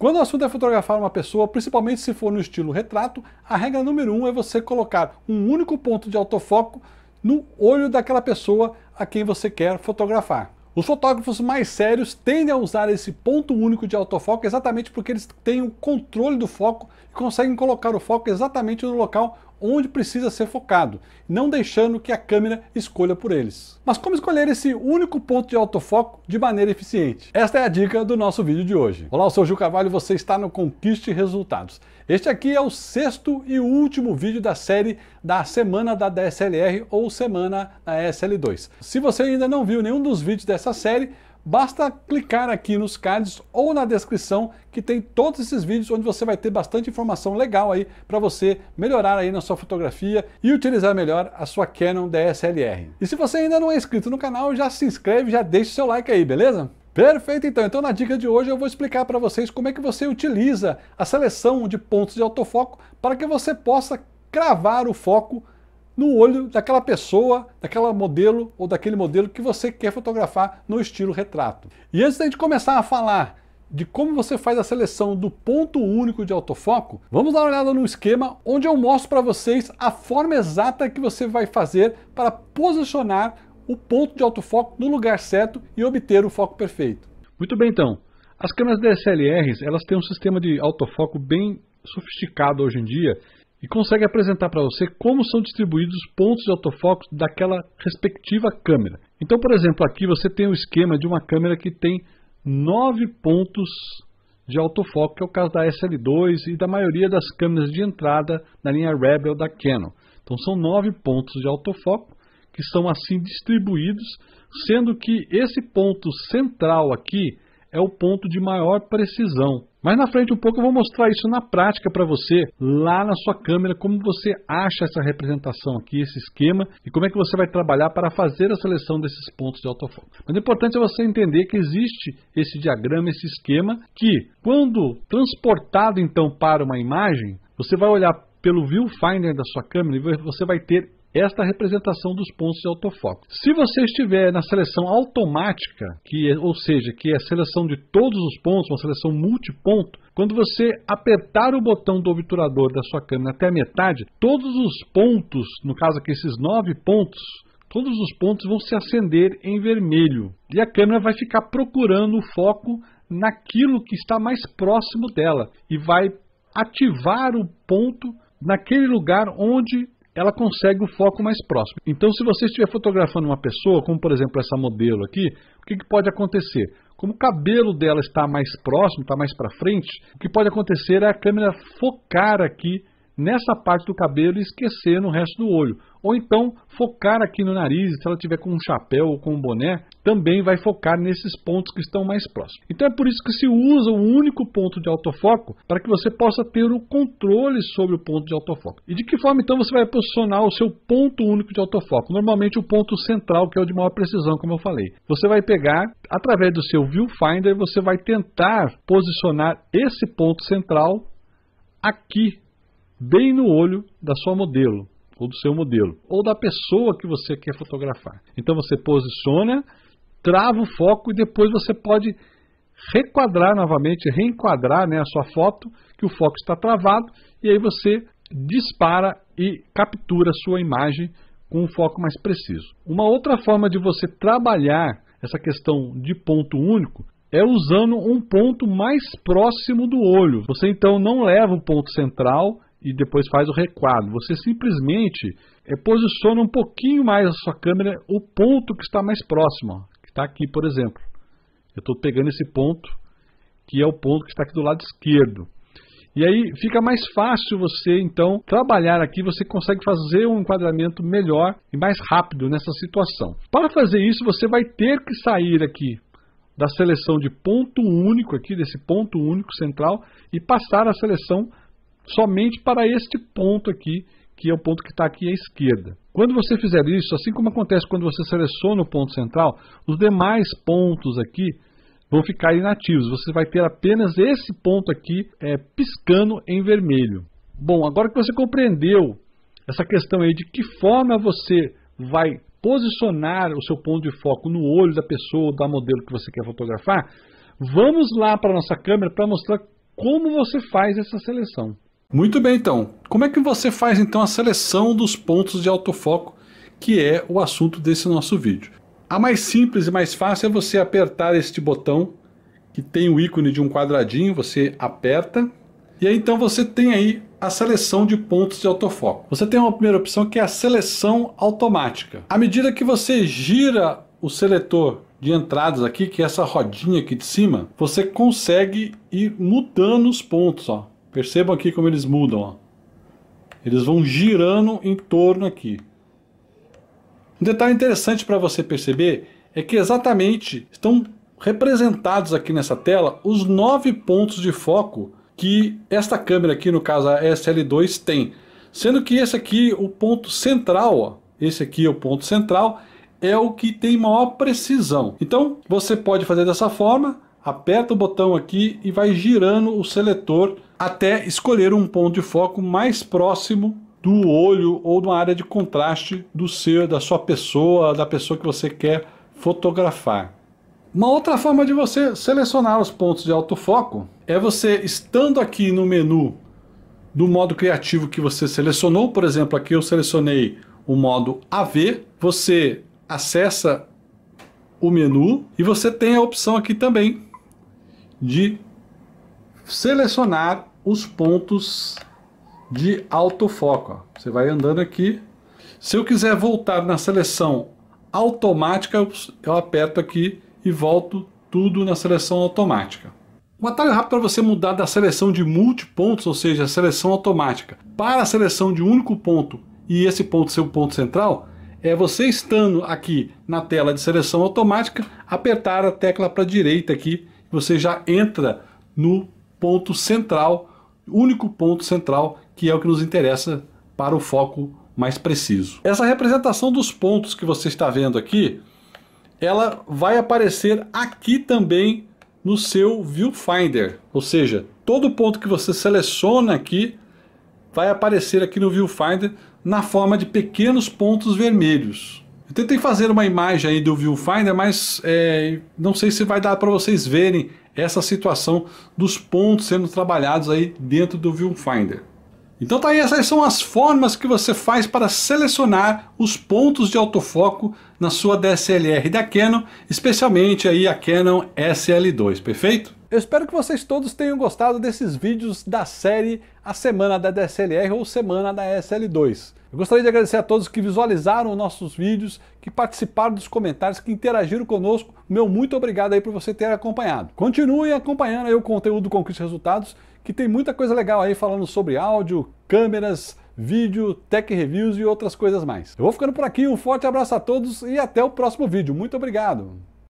Quando o assunto é fotografar uma pessoa, principalmente se for no estilo retrato, a regra número um é você colocar um único ponto de autofoco no olho daquela pessoa a quem você quer fotografar. Os fotógrafos mais sérios tendem a usar esse ponto único de autofoco exatamente porque eles têm o controle do foco e conseguem colocar o foco exatamente no local onde precisa ser focado, não deixando que a câmera escolha por eles. Mas como escolher esse único ponto de autofoco de maneira eficiente? Esta é a dica do nosso vídeo de hoje. Olá, eu sou Gil Carvalho e você está no Conquiste Resultados. Este aqui é o sexto e último vídeo da série da Semana da DSLR ou Semana da SL2. Se você ainda não viu nenhum dos vídeos dessa série, Basta clicar aqui nos cards ou na descrição que tem todos esses vídeos onde você vai ter bastante informação legal aí para você melhorar aí na sua fotografia e utilizar melhor a sua Canon DSLR. E se você ainda não é inscrito no canal, já se inscreve, já deixa o seu like aí, beleza? Perfeito, então. Então, na dica de hoje, eu vou explicar para vocês como é que você utiliza a seleção de pontos de autofoco para que você possa cravar o foco no olho daquela pessoa, daquela modelo ou daquele modelo que você quer fotografar no estilo retrato. E antes da gente começar a falar de como você faz a seleção do ponto único de autofoco, vamos dar uma olhada no esquema onde eu mostro para vocês a forma exata que você vai fazer para posicionar o ponto de autofoco no lugar certo e obter o foco perfeito. Muito bem então. As câmeras DSLRs, elas têm um sistema de autofoco bem sofisticado hoje em dia, e consegue apresentar para você como são distribuídos os pontos de autofoco daquela respectiva câmera. Então, por exemplo, aqui você tem o um esquema de uma câmera que tem nove pontos de autofoco, que é o caso da SL2 e da maioria das câmeras de entrada na linha Rebel da Canon. Então, são nove pontos de autofoco que são assim distribuídos, sendo que esse ponto central aqui é o ponto de maior precisão. Mas na frente um pouco eu vou mostrar isso na prática para você, lá na sua câmera, como você acha essa representação aqui, esse esquema, e como é que você vai trabalhar para fazer a seleção desses pontos de autofoco. Mas o importante é você entender que existe esse diagrama, esse esquema, que quando transportado então para uma imagem, você vai olhar pelo viewfinder da sua câmera e você vai ter esta é representação dos pontos de autofoco. Se você estiver na seleção automática, que é, ou seja, que é a seleção de todos os pontos, uma seleção multiponto, quando você apertar o botão do obturador da sua câmera até a metade, todos os pontos, no caso aqui esses nove pontos, todos os pontos vão se acender em vermelho e a câmera vai ficar procurando o foco naquilo que está mais próximo dela e vai ativar o ponto naquele lugar onde ela consegue o foco mais próximo. Então, se você estiver fotografando uma pessoa, como por exemplo essa modelo aqui, o que, que pode acontecer? Como o cabelo dela está mais próximo, está mais para frente, o que pode acontecer é a câmera focar aqui nessa parte do cabelo e esquecer no resto do olho. Ou então focar aqui no nariz, se ela tiver com um chapéu ou com um boné, também vai focar nesses pontos que estão mais próximos. Então é por isso que se usa o único ponto de autofoco para que você possa ter o controle sobre o ponto de autofoco. E de que forma então você vai posicionar o seu ponto único de autofoco? Normalmente o ponto central, que é o de maior precisão, como eu falei. Você vai pegar através do seu viewfinder, você vai tentar posicionar esse ponto central aqui bem no olho da sua modelo, ou do seu modelo, ou da pessoa que você quer fotografar. Então você posiciona, trava o foco e depois você pode requadrar novamente, reenquadrar né, a sua foto, que o foco está travado, e aí você dispara e captura a sua imagem com um foco mais preciso. Uma outra forma de você trabalhar essa questão de ponto único é usando um ponto mais próximo do olho. Você então não leva o ponto central e depois faz o requadro. Você simplesmente é, posiciona um pouquinho mais a sua câmera o ponto que está mais próximo, ó, que está aqui, por exemplo. Eu estou pegando esse ponto, que é o ponto que está aqui do lado esquerdo. E aí fica mais fácil você então trabalhar aqui, você consegue fazer um enquadramento melhor e mais rápido nessa situação. Para fazer isso, você vai ter que sair aqui da seleção de ponto único aqui desse ponto único central e passar a seleção somente para este ponto aqui, que é o ponto que está aqui à esquerda. Quando você fizer isso, assim como acontece quando você seleciona o ponto central, os demais pontos aqui vão ficar inativos. Você vai ter apenas esse ponto aqui é, piscando em vermelho. Bom, agora que você compreendeu essa questão aí de que forma você vai posicionar o seu ponto de foco no olho da pessoa, ou da modelo que você quer fotografar, vamos lá para a nossa câmera para mostrar como você faz essa seleção. Muito bem, então. Como é que você faz então a seleção dos pontos de autofoco, que é o assunto desse nosso vídeo? A mais simples e mais fácil é você apertar este botão que tem o ícone de um quadradinho, você aperta e aí então você tem aí a seleção de pontos de autofoco. Você tem uma primeira opção que é a seleção automática. À medida que você gira o seletor de entradas aqui, que é essa rodinha aqui de cima, você consegue ir mudando os pontos, ó. Percebam aqui como eles mudam. Ó. Eles vão girando em torno aqui. Um detalhe interessante para você perceber é que exatamente estão representados aqui nessa tela os nove pontos de foco que esta câmera aqui, no caso a SL2, tem. Sendo que esse aqui, o ponto central, ó, esse aqui é o ponto central, é o que tem maior precisão. Então, você pode fazer dessa forma, aperta o botão aqui e vai girando o seletor até escolher um ponto de foco mais próximo do olho ou de uma área de contraste do seu, da sua pessoa, da pessoa que você quer fotografar. Uma outra forma de você selecionar os pontos de autofoco é você estando aqui no menu do modo criativo que você selecionou, por exemplo, aqui eu selecionei o modo AV, você acessa o menu e você tem a opção aqui também de selecionar os pontos de autofoco. Ó. Você vai andando aqui. Se eu quiser voltar na seleção automática, eu aperto aqui e volto tudo na seleção automática. Um atalho rápido para você mudar da seleção de multipontos, ou seja, a seleção automática, para a seleção de único ponto e esse ponto ser o ponto central, é você estando aqui na tela de seleção automática, apertar a tecla para a direita aqui você já entra no ponto central, único ponto central, que é o que nos interessa para o foco mais preciso. Essa representação dos pontos que você está vendo aqui, ela vai aparecer aqui também no seu viewfinder, ou seja, todo ponto que você seleciona aqui vai aparecer aqui no viewfinder na forma de pequenos pontos vermelhos. Eu tentei fazer uma imagem aí do viewfinder, mas é, não sei se vai dar para vocês verem essa situação dos pontos sendo trabalhados aí dentro do viewfinder. Então tá aí, essas são as formas que você faz para selecionar os pontos de autofoco na sua DSLR da Canon, especialmente aí a Canon SL2, perfeito? Eu espero que vocês todos tenham gostado desses vídeos da série A Semana da DSLR ou Semana da SL2. Eu gostaria de agradecer a todos que visualizaram nossos vídeos, que participaram dos comentários, que interagiram conosco. Meu muito obrigado aí por você ter acompanhado. Continue acompanhando aí o conteúdo do Conquista Resultados, que tem muita coisa legal aí falando sobre áudio, câmeras, vídeo, tech reviews e outras coisas mais. Eu vou ficando por aqui, um forte abraço a todos e até o próximo vídeo. Muito obrigado!